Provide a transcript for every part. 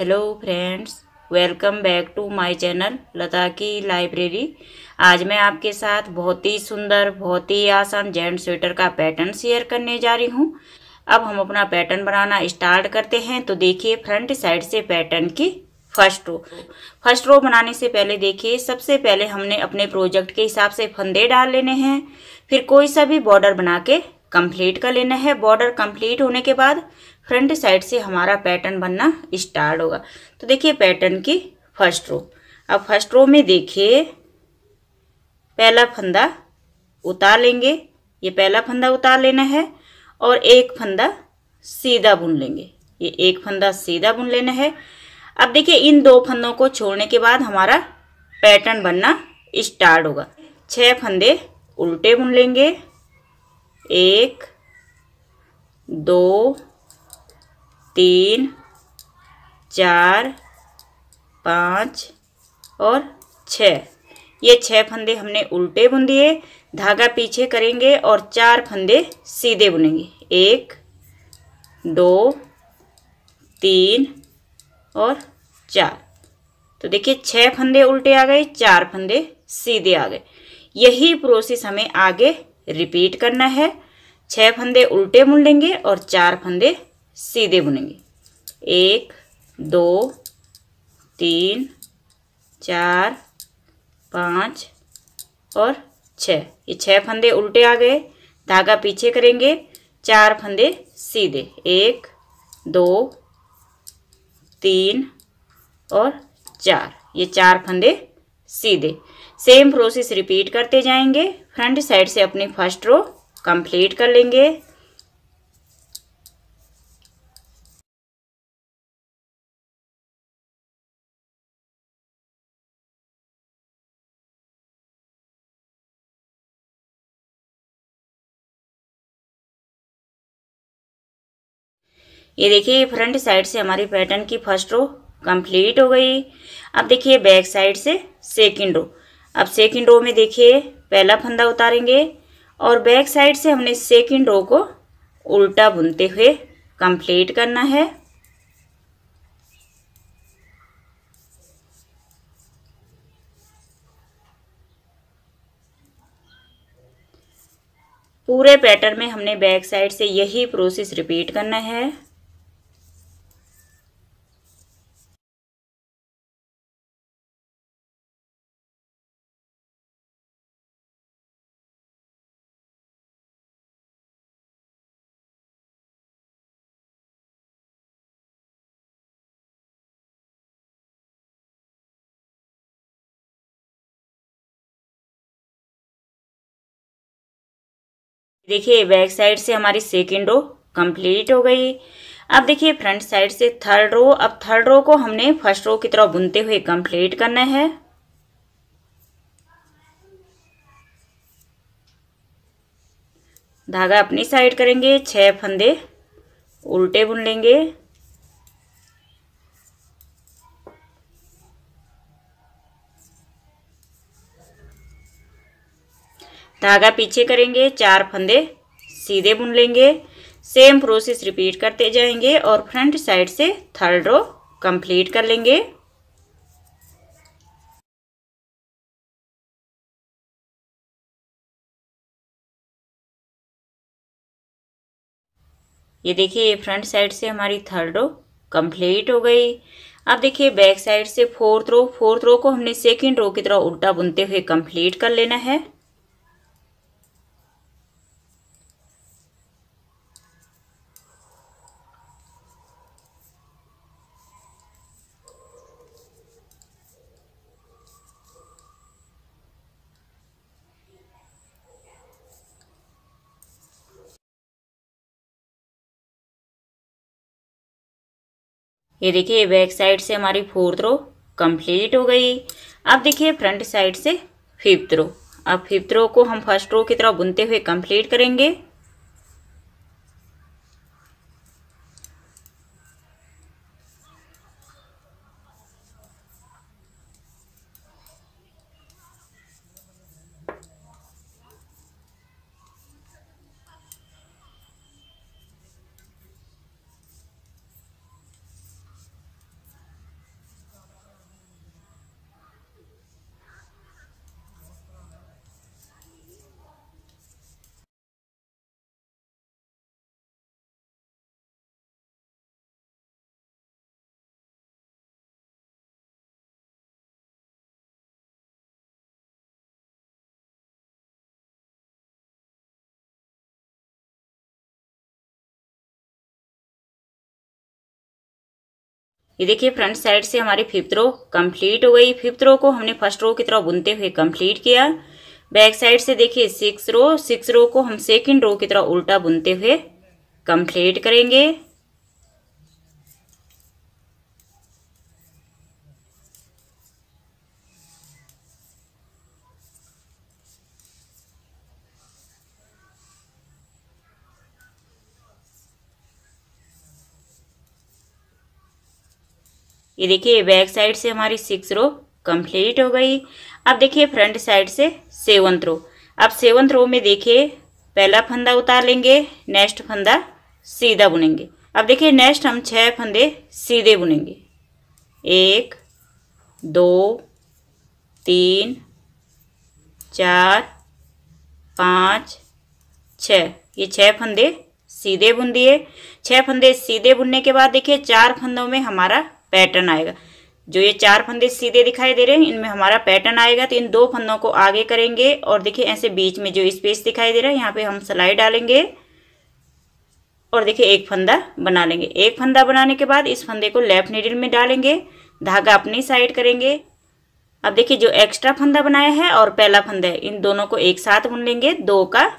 hello friends welcome back to my channel Lata की library आज मैं आपके साथ बहुत ही सुंदर बहुत ही आसान जेंट स्वेटर का पैटर्न शेयर करने जा रही हूँ अब हम अपना पैटर्न बनाना स्टार्ट करते हैं तो देखिए फ्रंट साइड से पैटर्न की फर्स्ट रो फर्स्ट रो बनाने से पहले देखिए सबसे पहले हमने अपने प्रोजेक्ट के हिसाब से फंदे डाल लेने हैं फिर कोई सा भी बॉर्डर बना के कंप्लीट कर लेना है बॉर्डर कंप्लीट होने के बाद फ्रंट साइड से हमारा पैटर्न बनना स्टार्ट होगा तो देखिए पैटर्न की फर्स्ट रो अब फर्स्ट रो में देखिए पहला फंदा उतार लेंगे ये पहला फंदा उतार लेना है और एक फंदा सीधा बुन लेंगे ये एक फंदा सीधा बुन लेना है अब देखिए इन दो फंदों को छोड़ने के बाद हमारा पैटर्न बनना स्टार्ट होगा छः फंदे उल्टे बुन लेंगे एक दो तीन चार पाँच और छ ये छः फंदे हमने उल्टे बुन दिए धागा पीछे करेंगे और चार फंदे सीधे बुनेंगे एक दो तीन और चार तो देखिए छः फंदे उल्टे आ गए चार फंदे सीधे आ गए यही प्रोसेस हमें आगे रिपीट करना है छः फंदे उल्टे बुन लेंगे और चार फंदे सीधे बुनेंगे एक दो तीन चार पाँच और छ ये छः फंदे उल्टे आ गए धागा पीछे करेंगे चार फंदे सीधे एक दो तीन और चार ये चार फंदे सीधे सेम प्रोसेस रिपीट करते जाएंगे फ्रंट साइड से अपनी फर्स्ट रो कंप्लीट कर लेंगे ये देखिए फ्रंट साइड से हमारी पैटर्न की फर्स्ट रो कंप्लीट हो गई अब देखिए बैक साइड से सेकंड रो अब सेकंड रो में देखिए पहला फंदा उतारेंगे और बैक साइड से हमने सेकंड रो को उल्टा बुनते हुए कंप्लीट करना है पूरे पैटर्न में हमने बैक साइड से यही प्रोसेस रिपीट करना है देखिए बैक साइड से हमारी सेकेंड रो कंप्लीट हो गई अब देखिए फ्रंट साइड से थर्ड रो अब थर्ड रो को हमने फर्स्ट रो की तरह बुनते हुए कंप्लीट करना है धागा अपनी साइड करेंगे छह फंदे उल्टे बुन लेंगे धागा पीछे करेंगे चार फंदे सीधे बुन लेंगे सेम प्रोसेस रिपीट करते जाएंगे और फ्रंट साइड से थर्ड रो कंप्लीट कर लेंगे ये देखिए फ्रंट साइड से हमारी थर्ड रो कंप्लीट हो गई अब देखिए बैक साइड से फोर्थ रो फोर्थ रो को हमने सेकंड रो की तरह उल्टा बुनते हुए कंप्लीट कर लेना है ये देखिए बैक साइड से हमारी फोर्थ रो कंप्लीट हो गई अब देखिए फ्रंट साइड से फिफ्थ रो अब फिफ्थ रो को हम फर्स्ट रो की तरह बुनते हुए कंप्लीट करेंगे ये देखिए फ्रंट साइड से हमारी फिफ्थ रो कंप्लीट हो गई फिफ्थ रो को हमने फर्स्ट रो की तरह बुनते हुए कंप्लीट किया बैक साइड से देखिए सिक्स रो सिक्स रो को हम सेकंड रो की तरह उल्टा बुनते हुए कंप्लीट करेंगे ये देखिए बैक साइड से हमारी सिक्स रो कंप्लीट हो गई अब देखिए फ्रंट साइड से सेवंथ रो अब सेवंथ रो में देखिए पहला फंदा उतार लेंगे नेक्स्ट फंदा सीधा बुनेंगे अब देखिए नेक्स्ट हम छह फंदे सीधे बुनेंगे एक दो तीन चार पाँच छ ये छः फंदे सीधे बुन दिए छः फंदे सीधे बुनने के बाद देखिए चार फंदों में हमारा पैटर्न आएगा जो ये चार फंदे सीधे दिखाई दे रहे हैं इनमें हमारा पैटर्न आएगा तो इन दो फंदों को आगे करेंगे और देखिए ऐसे बीच में जो स्पेस दिखाई दे रहा है यहाँ पे हम सिलाई डालेंगे और देखिए एक फंदा बना लेंगे एक फंदा बनाने के बाद इस फंदे को लेफ्ट नीडल में डालेंगे धागा अपनी साइड करेंगे अब देखिए जो एक्स्ट्रा फंदा बनाया है और पहला फंदा है इन दोनों को एक साथ बुन लेंगे दो का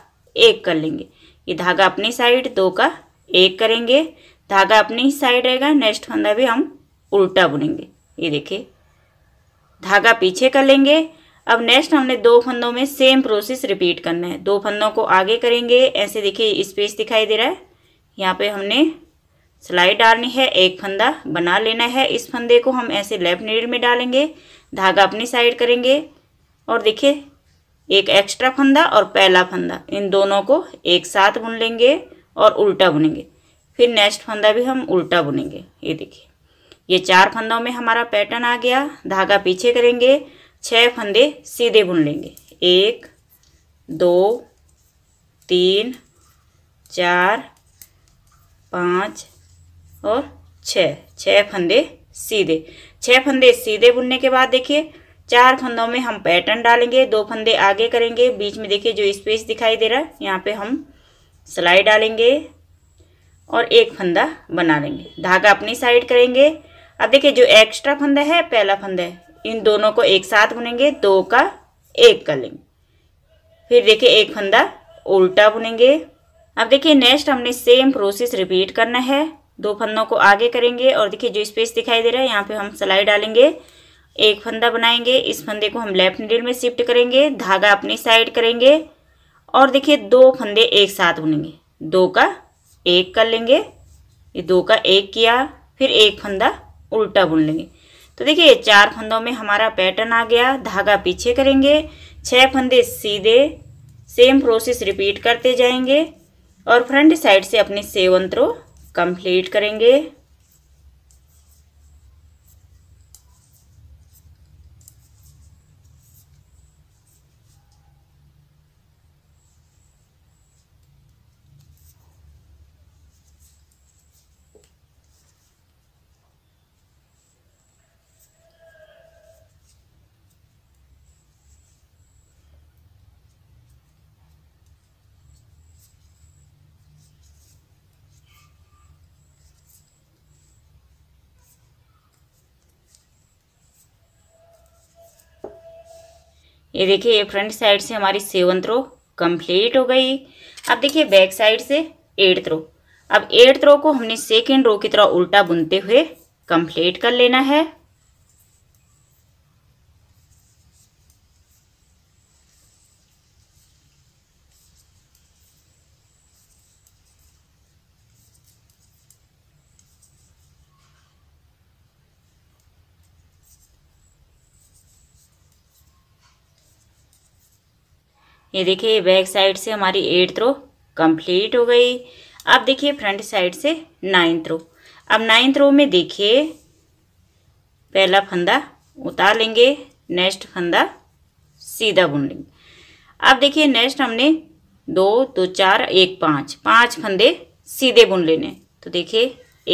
एक कर लेंगे ये धागा अपनी साइड दो का एक करेंगे धागा अपनी ही साइड रहेगा नेक्स्ट फंदा भी हम उल्टा बुनेंगे ये देखिए धागा पीछे कर लेंगे अब नेक्स्ट हमने दो फंदों में सेम प्रोसेस रिपीट करना है दो फंदों को आगे करेंगे ऐसे देखिए स्पेस दिखाई दे रहा है यहाँ पे हमने सिलाई डालनी है एक फंदा बना लेना है इस फंदे को हम ऐसे लेफ्ट नीड में डालेंगे धागा अपनी साइड करेंगे और देखिए एक एक्स्ट्रा फंदा और पहला फंदा इन दोनों को एक साथ बुन लेंगे और उल्टा बुनेंगे फिर नेक्स्ट फंदा भी हम उल्टा बुनेंगे ये देखिए ये चार फंदों में हमारा पैटर्न आ गया धागा पीछे करेंगे छह फंदे सीधे बुन लेंगे एक दो तीन चार पाँच और छः छः फंदे सीधे छः फंदे सीधे बुनने के बाद देखिए चार फंदों में हम पैटर्न डालेंगे दो फंदे आगे करेंगे बीच में देखिए जो स्पेस दिखाई दे रहा है यहाँ पे हम सिलाई डालेंगे और एक फंदा बना लेंगे धागा अपनी साइड करेंगे अब देखिए जो एक्स्ट्रा फंदा है पहला फंदा है इन दोनों को एक साथ बुनेंगे दो का एक कर लेंगे फिर देखिए एक फंदा उल्टा बुनेंगे अब देखिए नेक्स्ट हमने सेम प्रोसेस रिपीट करना है दो फंदों को आगे करेंगे और देखिए जो स्पेस दिखाई दे रहा है यहाँ पे हम सिलाई डालेंगे एक फंदा बनाएंगे इस फंदे को हम लेफ्ट नीडल में शिफ्ट करेंगे धागा अपनी साइड करेंगे और देखिए दो फंदे एक साथ बुनेंगे दो का एक कर लेंगे ये दो का एक किया फिर एक फंदा उल्टा बुन लेंगे तो देखिए चार फंदों में हमारा पैटर्न आ गया धागा पीछे करेंगे छह फंदे सीधे सेम प्रोसेस रिपीट करते जाएंगे और फ्रंट साइड से अपने सेवन थ्रो कंप्लीट करेंगे ये देखिए ये फ्रंट साइड से हमारी सेवन थ्रो कंप्लीट हो गई अब देखिए बैक साइड से एट थ्रो अब एट थ्रो को हमने सेकेंड रो की तरह उल्टा बुनते हुए कंप्लीट कर लेना है ये देखिए बैक साइड से हमारी एट थ्रो कंप्लीट हो गई अब देखिए फ्रंट साइड से नाइन्थ रो अब नाइन्थ रो में देखिए पहला फंदा उतार लेंगे नेक्स्ट फंदा सीधा बुन लेंगे अब देखिए नेक्स्ट हमने दो दो चार एक पाँच पाँच फंदे सीधे बुन लेने तो देखिए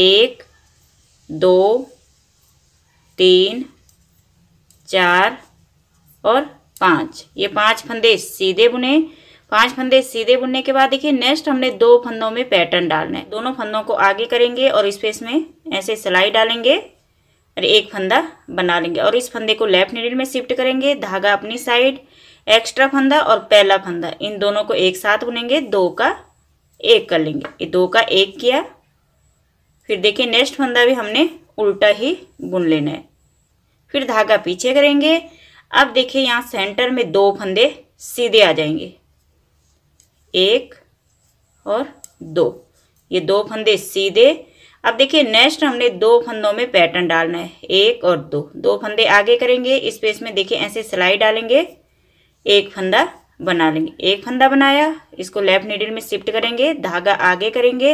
एक दो तीन चार और पाँच ये पाँच फंदे सीधे बुने पांच फंदे सीधे बुनने के बाद देखिए नेक्स्ट हमने दो फंदों में पैटर्न डालना है दोनों फंदों को आगे करेंगे और स्पेस में ऐसे सिलाई डालेंगे और एक फंदा बना लेंगे और इस फंदे को लेफ्ट नीडल में शिफ्ट करेंगे धागा अपनी साइड एक्स्ट्रा फंदा और पहला फंदा इन दोनों को एक साथ बुनेंगे दो का एक कर लेंगे ये दो का एक किया फिर देखिए नेक्स्ट फंदा भी हमने उल्टा ही बुन लेना है फिर धागा पीछे करेंगे अब देखिए यहाँ सेंटर में दो फंदे सीधे आ जाएंगे एक और दो ये दो फंदे सीधे अब देखिए नेक्स्ट हमने दो फंदों में पैटर्न डालना है एक और दो दो फंदे आगे करेंगे स्पेस में देखिए ऐसे सिलाई डालेंगे एक फंदा बना लेंगे एक फंदा बनाया इसको लेफ्ट नीडल में शिफ्ट करेंगे धागा आगे करेंगे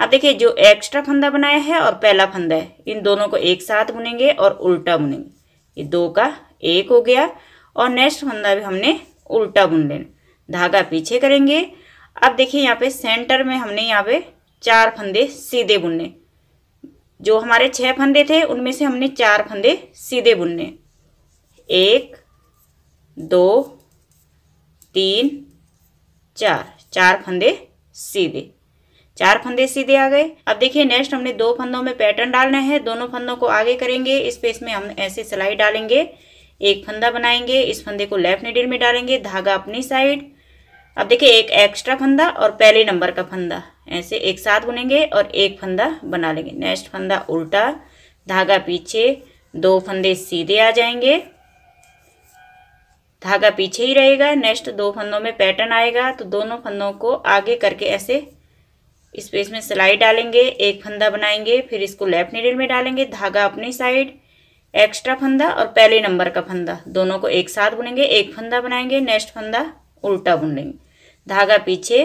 अब देखिए जो एक्स्ट्रा फंदा बनाया है और पहला फंदा है इन दोनों को एक साथ बुनेंगे और उल्टा बुनेंगे ये दो का एक हो गया और नेक्स्ट फंदा भी हमने उल्टा बुन लेना धागा पीछे करेंगे अब देखिए यहाँ पे सेंटर में हमने यहाँ पे चार फंदे सीधे बुनने जो हमारे छह फंदे थे उनमें से हमने चार फंदे सीधे बुनने एक दो तीन चार चार फंदे सीधे चार फंदे सीधे आ गए अब देखिए नेक्स्ट हमने दो फंदों में पैटर्न डालना है दोनों फंदों को आगे करेंगे इस पे इसमें हम ऐसे सिलाई डालेंगे एक फंदा बनाएंगे इस फंदे को लेफ्ट नीडल में डालेंगे धागा अपनी साइड अब देखिए एक एक्स्ट्रा फंदा और पहले नंबर का फंदा ऐसे एक साथ बुनेंगे और एक फंदा बना लेंगे नेक्स्ट फंदा उल्टा धागा पीछे दो फंदे सीधे आ जाएंगे धागा पीछे ही रहेगा नेक्स्ट दो फंदों में पैटर्न आएगा तो दोनों फंदों को आगे करके ऐसे स्पेस में सिलाई डालेंगे एक फंदा बनाएंगे फिर इसको लेफ्ट नीडल में डालेंगे धागा अपनी साइड एक्स्ट्रा फंदा और पहले नंबर का फंदा दोनों को एक साथ बुनेंगे एक फंदा बनाएंगे नेक्स्ट फंदा उल्टा बुन लेंगे धागा पीछे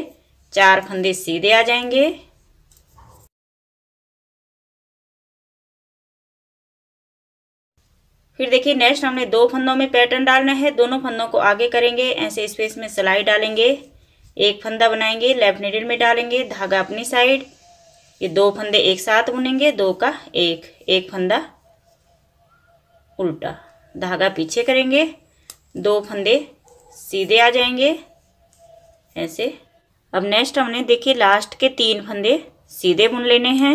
चार फंदे सीधे आ जाएंगे फिर देखिए नेक्स्ट हमने दो फंदों में पैटर्न डालना है दोनों फंदों को आगे करेंगे ऐसे स्पेस में सिलाई डालेंगे एक फंदा बनाएंगे लेफ्ट नीडल में डालेंगे धागा अपनी साइड ये दो फंदे एक साथ बुनेंगे दो का एक एक फंदा उल्टा धागा पीछे करेंगे दो फंदे सीधे आ जाएंगे ऐसे अब नेक्स्ट हमने देखिए लास्ट के तीन फंदे सीधे बुन लेने हैं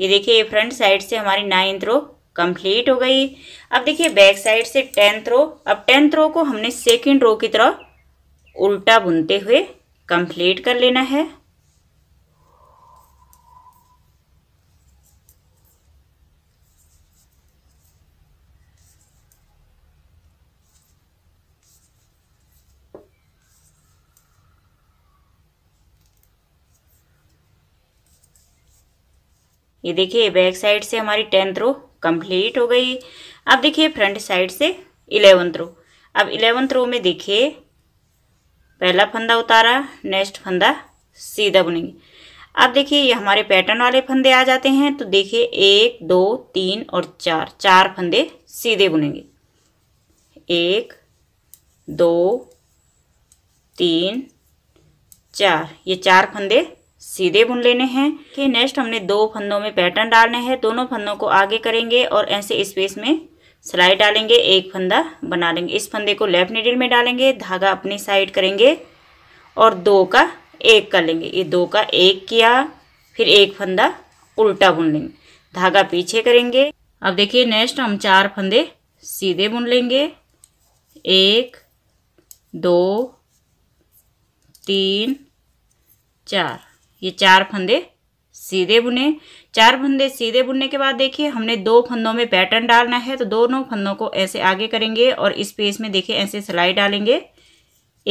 ये देखिए ये फ्रंट साइड से हमारी नाइन्थ रो कंप्लीट हो गई अब देखिए बैक साइड से टेंथ रो अब टेंथ रो को हमने सेकेंड रो की तरह उल्टा बुनते हुए कंप्लीट कर लेना है ये देखिए बैक साइड से हमारी टेंथ रो कंप्लीट हो गई अब देखिए फ्रंट साइड से इलेवंथ रो अब इलेवंथ रो में देखिए पहला फंदा उतारा नेक्स्ट फंदा सीधा बुनेंगे अब देखिए ये हमारे पैटर्न वाले फंदे आ जाते हैं तो देखिए एक दो तीन और चार चार फंदे सीधे बुनेंगे एक दो तीन चार ये चार फंदे सीधे बुन लेने हैं कि नेक्स्ट हमने दो फंदों में पैटर्न डालने हैं दोनों फंदों को आगे करेंगे और ऐसे स्पेस में सिलाई डालेंगे एक फंदा बना लेंगे इस फंदे को लेफ्ट नीडल में डालेंगे धागा अपनी साइड करेंगे और दो का एक कर लेंगे ये दो का एक किया फिर एक फंदा उल्टा बुन लेंगे धागा पीछे करेंगे अब देखिए नेक्स्ट हम चार फंदे सीधे बुन लेंगे एक दो तीन चार ये चार फंदे सीधे बुने चार फंदे सीधे बुनने के बाद देखिए हमने दो फंदों में पैटर्न डालना है तो दोनों फंदों को ऐसे आगे करेंगे और इस पेज में देखिए ऐसे सिलाई डालेंगे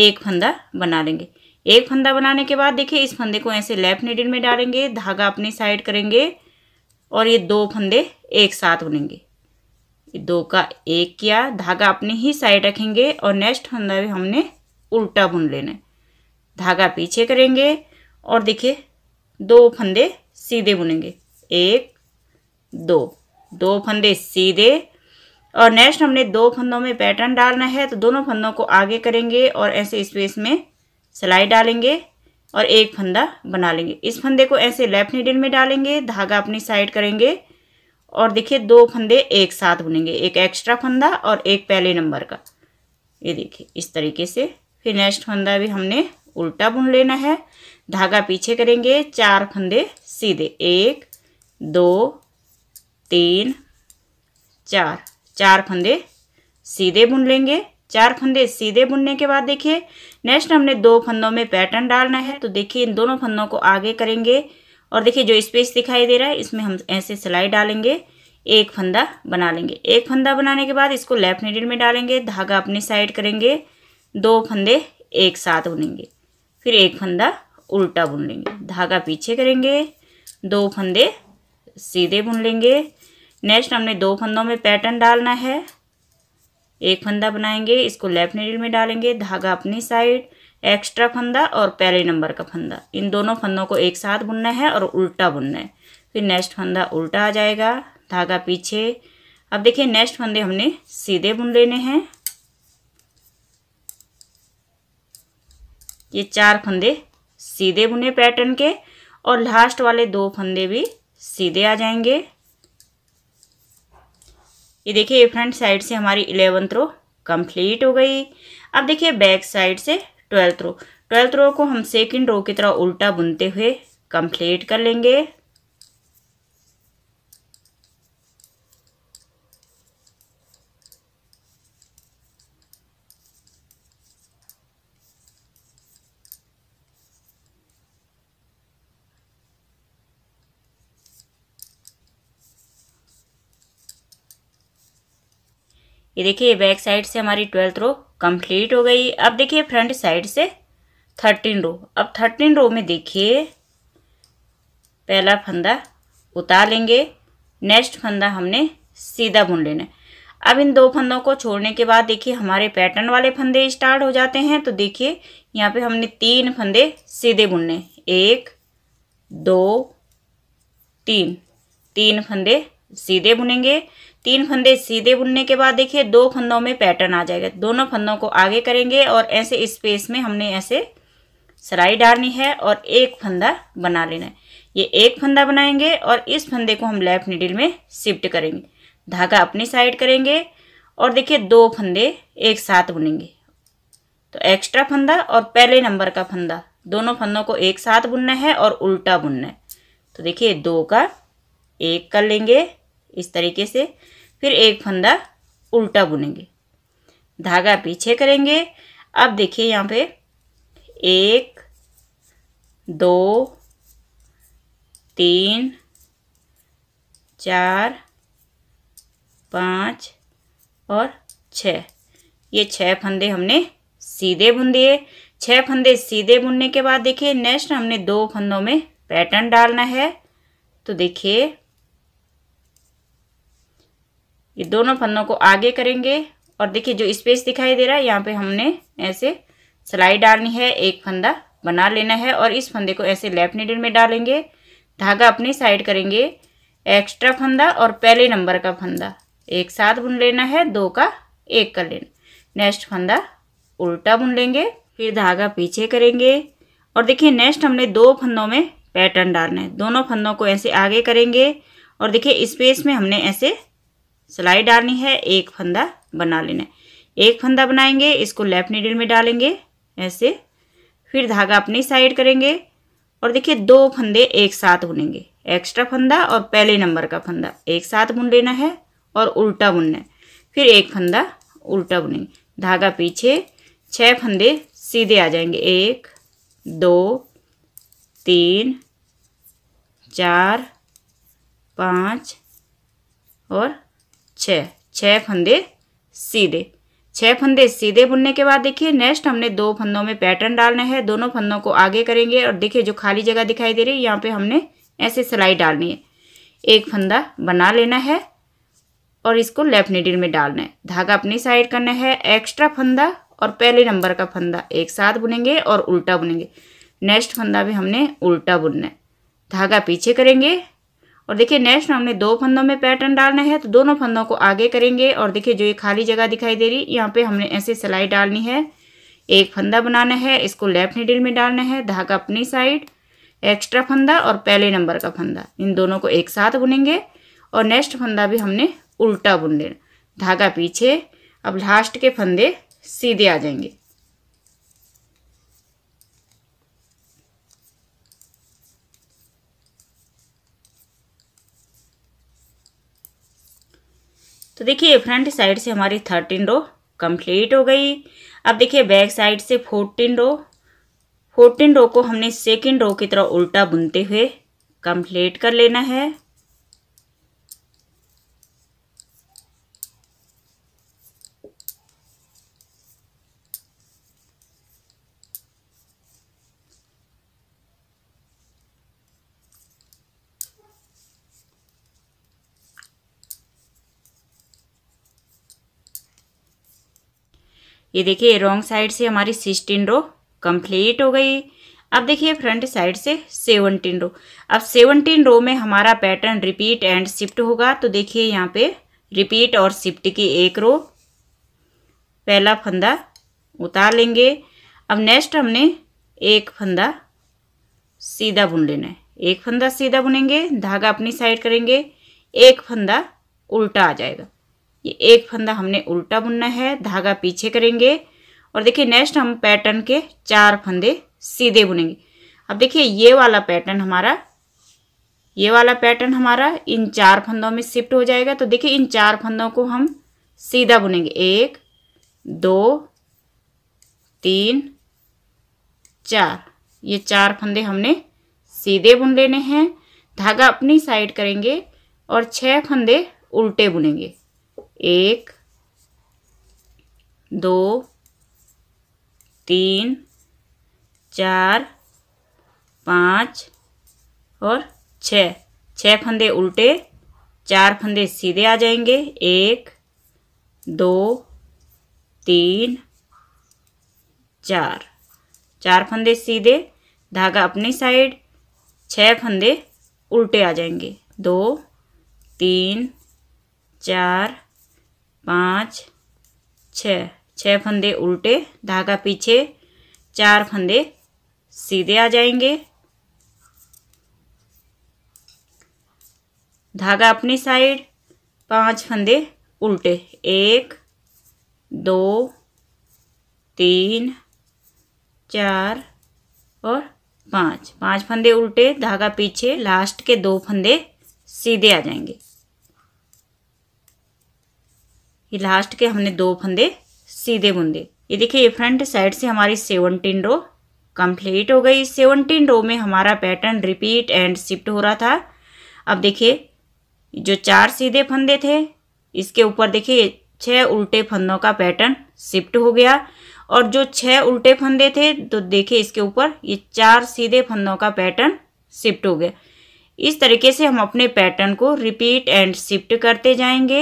एक फंदा बना लेंगे एक फंदा बनाने के बाद देखिए इस फंदे को ऐसे लेफ्ट नीडल में डालेंगे धागा अपनी साइड करेंगे और ये दो फंदे एक साथ बुनेंगे दो का एक किया धागा अपनी ही साइड रखेंगे और नेक्स्ट फंदा भी हमने उल्टा बुन लेना धागा पीछे करेंगे और देखिए दो फंदे सीधे बुनेंगे एक दो दो फंदे सीधे और नेक्स्ट हमने दो फंदों में पैटर्न डालना है तो दोनों फंदों को आगे करेंगे और ऐसे स्पेस में सिलाई डालेंगे और एक फंदा बना लेंगे इस फंदे को ऐसे लेफ्ट नीडल में डालेंगे धागा अपनी साइड करेंगे और देखिए दो फंदे एक साथ बुनेंगे एक एक्स्ट्रा फंदा और एक पहले नंबर का ये देखिए इस तरीके से फिर नेक्स्ट फंदा भी हमने उल्टा बुन लेना है धागा पीछे करेंगे चार फंदे सीधे एक दो तीन चार चार फंदे सीधे बुन लेंगे चार फंदे सीधे बुनने के बाद देखिए नेक्स्ट हमने दो फंदों में पैटर्न डालना है तो देखिए इन दोनों फंदों को आगे करेंगे और देखिए जो स्पेस दिखाई दे रहा है इसमें हम ऐसे सिलाई डालेंगे एक फंदा बना लेंगे एक फंदा बनाने के बाद इसको लेफ्ट नीडल में डालेंगे धागा अपनी साइड करेंगे दो फंदे एक साथ बुनेंगे फिर एक फंदा उल्टा बुन लेंगे धागा पीछे करेंगे दो फंदे सीधे बुन लेंगे नेक्स्ट हमने दो फंदों में पैटर्न डालना है एक फंदा बनाएंगे इसको लेफ्ट नीडल में डालेंगे धागा अपनी साइड एक्स्ट्रा फंदा और पहले नंबर का फंदा इन दोनों फंदों को एक साथ बुनना है और उल्टा बुनना है फिर नेक्स्ट फंदा उल्टा आ जाएगा धागा पीछे अब देखिए नेक्स्ट फंदे हमने सीधे बुन लेने हैं ये चार फंदे सीधे बुने पैटर्न के और लास्ट वाले दो फंदे भी सीधे आ जाएंगे ये देखिए ये फ्रंट साइड से हमारी इलेवंथ रो कंप्लीट हो गई अब देखिए बैक साइड से ट्वेल्थ रो ट्वेल्थ रो को हम सेकंड रो की तरह उल्टा बुनते हुए कंप्लीट कर लेंगे ये देखिए बैक साइड से हमारी ट्वेल्थ रो कंप्लीट हो गई अब देखिए फ्रंट साइड से थर्टीन रो अब थर्टीन रो में देखिए पहला फंदा उतार लेंगे नेक्स्ट फंदा हमने सीधा बुन लेना अब इन दो फंदों को छोड़ने के बाद देखिए हमारे पैटर्न वाले फंदे स्टार्ट हो जाते हैं तो देखिए यहाँ पे हमने तीन फंदे सीधे बुनने एक दो तीन तीन फंदे सीधे बुनेंगे तीन फंदे सीधे बुनने के बाद देखिए दो फंदों में पैटर्न आ जाएगा दोनों फंदों को आगे करेंगे और ऐसे स्पेस में हमने ऐसे सराई डालनी है और एक फंदा बना लेना है ये एक फंदा बनाएंगे और इस फंदे को हम लेफ्ट निडिल में शिफ्ट करेंगे धागा अपनी साइड करेंगे और देखिए दो फंदे एक साथ बुनेंगे तो एक्स्ट्रा फंदा और पहले नंबर का फंदा दोनों फंदों को एक साथ बुनना है और उल्टा बुनना है तो देखिए दो का एक कर लेंगे इस तरीके से फिर एक फंदा उल्टा बुनेंगे धागा पीछे करेंगे अब देखिए यहाँ पे एक दो तीन चार पाँच और छः ये छः फंदे हमने सीधे बुन दिए छः फंदे सीधे बुनने के बाद देखिए नेक्स्ट हमने दो फंदों में पैटर्न डालना है तो देखिए ये दोनों फंदों को आगे करेंगे और देखिए जो स्पेस दिखाई दे रहा है यहाँ पे हमने ऐसे सिलाई डालनी है एक फंदा बना लेना है और इस फंदे को ऐसे लेफ्ट नीडल में डालेंगे धागा अपनी साइड करेंगे एक्स्ट्रा फंदा और पहले नंबर का फंदा एक साथ बुन लेना है दो का एक कर लेना नेक्स्ट फंदा उल्टा बुन लेंगे फिर धागा पीछे करेंगे और देखिए नेक्स्ट हमने दो फंदों में पैटर्न डालना है दोनों फंदों को ऐसे आगे करेंगे और देखिए स्पेस में हमने ऐसे सिलाई डालनी है एक फंदा बना लेना है एक फंदा बनाएंगे इसको लेफ्ट नीडल में डालेंगे ऐसे फिर धागा अपनी साइड करेंगे और देखिए दो फंदे एक साथ बुनेंगे एक्स्ट्रा फंदा और पहले नंबर का फंदा एक साथ बुन लेना है और उल्टा बुनना है फिर एक फंदा उल्टा बुनेंगे धागा पीछे छः फंदे सीधे आ जाएंगे एक दो तीन चार पाँच और छः छः फंदे सीधे छः फंदे सीधे बुनने के बाद देखिए नेक्स्ट हमने दो फंदों में पैटर्न डालना है दोनों फंदों को आगे करेंगे और देखिए जो खाली जगह दिखाई दे रही है यहाँ पे हमने ऐसे सिलाई डालनी है एक फंदा बना लेना है और इसको लेफ्ट नीडिल में डालना है धागा अपनी साइड करना है एक्स्ट्रा फंदा और पहले नंबर का फंदा एक साथ बुनेंगे और उल्टा बुनेंगे नेक्स्ट फंदा भी हमने उल्टा बुनना है धागा पीछे करेंगे और देखिए नेक्स्ट हमने दो फंदों में पैटर्न डालना है तो दोनों फंदों को आगे करेंगे और देखिए जो ये खाली जगह दिखाई दे रही यहाँ पे हमने ऐसे सिलाई डालनी है एक फंदा बनाना है इसको लेफ्ट निडिल में डालना है धागा अपनी साइड एक्स्ट्रा फंदा और पहले नंबर का फंदा इन दोनों को एक साथ बुनेंगे और नेक्स्ट फंदा भी हमने उल्टा बुन लेना धागा पीछे अब लास्ट के फंदे सीधे आ जाएंगे तो देखिए फ्रंट साइड से हमारी थर्टीन रो कंप्लीट हो गई अब देखिए बैक साइड से फोर्टीन रो फोर्टीन रो को हमने सेकेंड रो की तरह उल्टा बुनते हुए कंप्लीट कर लेना है ये देखिए रॉन्ग साइड से हमारी सिक्सटीन रो कंप्लीट हो गई अब देखिए फ्रंट साइड से सेवनटीन रो अब सेवनटीन रो में हमारा पैटर्न रिपीट एंड शिफ्ट होगा तो देखिए यहाँ पे रिपीट और शिफ्ट की एक रो पहला फंदा उतार लेंगे अब नेक्स्ट हमने एक फंदा सीधा बुन लेना है एक फंदा सीधा बुनेंगे धागा अपनी साइड करेंगे एक फंदा उल्टा आ जाएगा ये एक फंदा हमने उल्टा बुनना है धागा पीछे करेंगे और देखिए नेक्स्ट हम पैटर्न के चार फंदे सीधे बुनेंगे अब देखिए ये वाला पैटर्न हमारा ये वाला पैटर्न हमारा इन चार फंदों में शिफ्ट हो जाएगा तो देखिए इन चार फंदों को हम सीधा बुनेंगे एक दो तीन चार ये चार फंदे हमने सीधे बुन लेने हैं धागा अपनी साइड करेंगे और छः फंदे उल्टे बुनेंगे एक दो तीन चार पाँच और छ छः फंदे उल्टे चार फंदे सीधे आ जाएंगे एक दो तीन चार चार फंदे सीधे धागा अपनी साइड छः फंदे उल्टे आ जाएंगे दो तीन चार पाँच छः छः फंदे उल्टे धागा पीछे चार फंदे सीधे आ जाएंगे धागा अपनी साइड पांच फंदे उल्टे एक दो तीन चार और पाँच पाँच फंदे उल्टे धागा पीछे लास्ट के दो फंदे सीधे आ जाएंगे ये लास्ट के हमने दो फंदे सीधे बुंदे ये देखिए ये फ्रंट साइड से हमारी सेवनटीन रो कंप्लीट हो गई सेवनटीन रो में हमारा पैटर्न रिपीट एंड शिफ्ट हो रहा था अब देखिए जो चार सीधे फंदे थे इसके ऊपर देखिए छः उल्टे फंदों का पैटर्न शिफ्ट हो गया और जो छः उल्टे फंदे थे तो देखिए इसके ऊपर ये चार सीधे फंदों का पैटर्न शिफ्ट हो गया इस तरीके से हम अपने पैटर्न को रिपीट एंड शिफ्ट करते जाएंगे